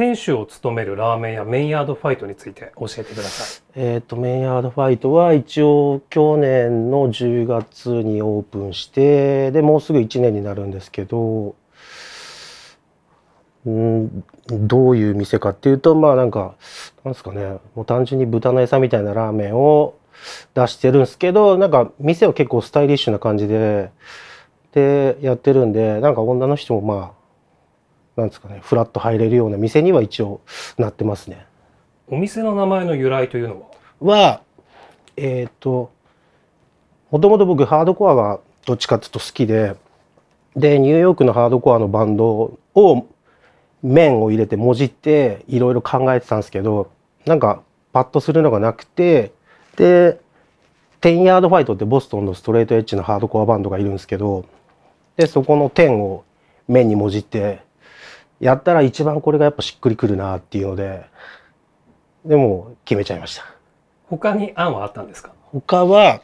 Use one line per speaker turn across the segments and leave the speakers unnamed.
店主を務めるラーメン屋メイヤードファイトについて教えてくださ
い。えっ、とメイヤードファイトは一応去年の10月にオープンしてでもうすぐ1年になるんですけど、うん、どういう店かっていうとまあなんかなんですかねもう単純に豚の餌みたいなラーメンを出してるんですけどなんか店は結構スタイリッシュな感じででやってるんでなんか女の人もまあなんですかねフラッと入れるような店には一応なってますね。
お店の名前の由来というの
ははえっ、ー、ともともと僕ハードコアがどっちかっていうと好きででニューヨークのハードコアのバンドを面を入れてもじっていろいろ考えてたんですけどなんかパッとするのがなくてで10ヤードファイトってボストンのストレートエッジのハードコアバンドがいるんですけどでそこの10を面にもじってやったら一番これがやっぱしっくりくるなっていうので、でも決めちゃいました。
他に案はあったんですか
他は、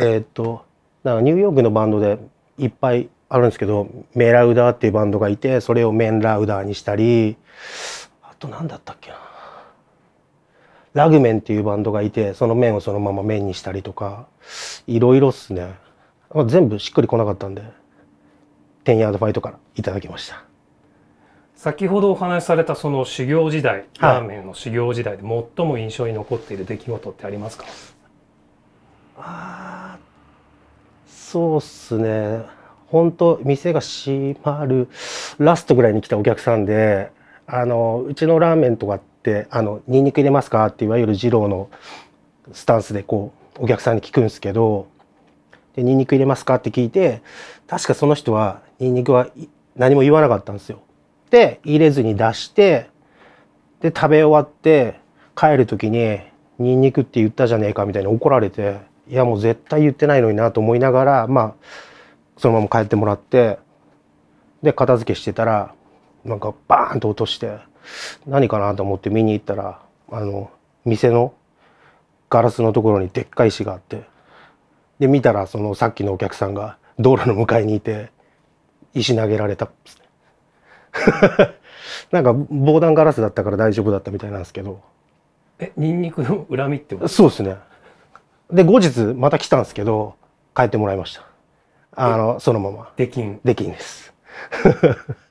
えー、っと、んかニューヨークのバンドでいっぱいあるんですけど、メラウダーっていうバンドがいて、それをメンラウダーにしたり、あと何だったっけな。ラグメンっていうバンドがいて、その面をそのまま面にしたりとか、いろいろっすね。全部しっくりこなかったんで、テンヤードファイトからいただきました。
先ほどお話しされたその修行時代、はい、ラーメンの修行時代で最も印象に残っている出来事ってありますか
あそうっすね本当店が閉まるラストぐらいに来たお客さんであのうちのラーメンとかってあのニンニク入れますかっていわゆる二郎のスタンスでこうお客さんに聞くんですけどでニンニク入れますかって聞いて確かその人はニンニクは何も言わなかったんですよ。って入れずに出してで食べ終わって帰る時に「ニンニクって言ったじゃねえか」みたいに怒られていやもう絶対言ってないのになと思いながらまあそのまま帰ってもらってで片付けしてたらなんかバーンと落として何かなと思って見に行ったらあの店のガラスのところにでっかい石があってで見たらそのさっきのお客さんが道路の向かいにいて石投げられたっつって。なんか防弾ガラスだったから大丈夫だったみたいなんですけど
えニンニクの
恨みってことそうですねで後日また来たんですけど帰ってもらいましたあのそのままできんできんです